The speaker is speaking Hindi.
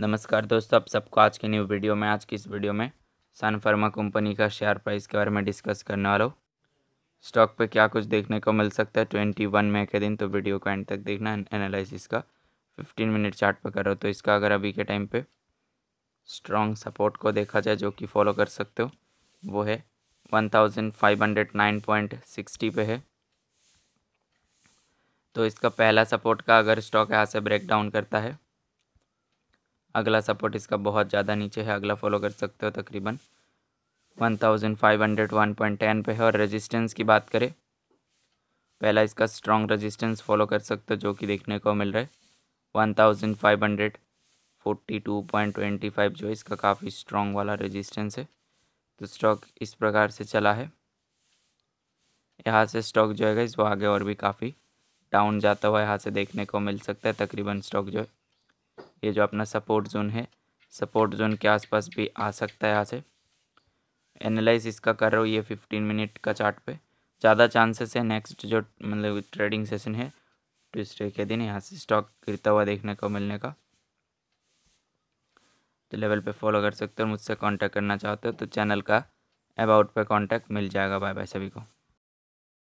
नमस्कार दोस्तों आप सबको आज के न्यू वीडियो में आज की इस वीडियो में सन फार्मा कंपनी का शेयर प्राइस के बारे में डिस्कस करने वाला हूँ स्टॉक पे क्या कुछ देखने को मिल सकता है ट्वेंटी वन मे के दिन तो वीडियो को एंड तक देखना एनालिसिस का फिफ्टीन मिनट चार्ट पर कर तो इसका अगर अभी के टाइम पर स्ट्रॉन्ग सपोर्ट को देखा जाए जो कि फॉलो कर सकते हो वो है one thousand five hundred nine point sixty पे है तो इसका पहला सपोर्ट का अगर स्टॉक यहाँ से ब्रेक डाउन करता है अगला सपोर्ट इसका बहुत ज़्यादा नीचे है अगला फॉलो कर सकते हो तकरीबन one thousand five hundred one point ten पे है और रेजिस्टेंस की बात करें पहला इसका स्ट्रॉन्ग रेजिस्टेंस फॉलो कर सकते हो जो कि देखने को मिल रहा है one thousand five hundred forty two point twenty five जो इसका काफ़ी स्ट्रॉन्ग वाला रेजिस्टेंस है तो स्टॉक इस प्रकार से चला है यहाँ से स्टॉक जो है इस वो आगे और भी काफ़ी डाउन जाता हुआ यहाँ से देखने को मिल सकता है तकरीबन स्टॉक जो है ये जो अपना सपोर्ट जोन है सपोर्ट जोन के आसपास भी आ सकता है यहाँ से एनालाइज इसका कर रहा हूँ ये फिफ्टीन मिनट का चार्ट पे ज़्यादा चांसेस है नेक्स्ट जो मतलब ट्रेडिंग सेशन है ट्यूसडे के दिन यहाँ से स्टॉक गिरता हुआ देखने को मिलने का तो लेवल पे फॉलो कर सकते हो मुझसे कांटेक्ट करना चाहते हो तो चैनल का अबाउट पे कांटेक्ट मिल जाएगा बाय बाय सभी को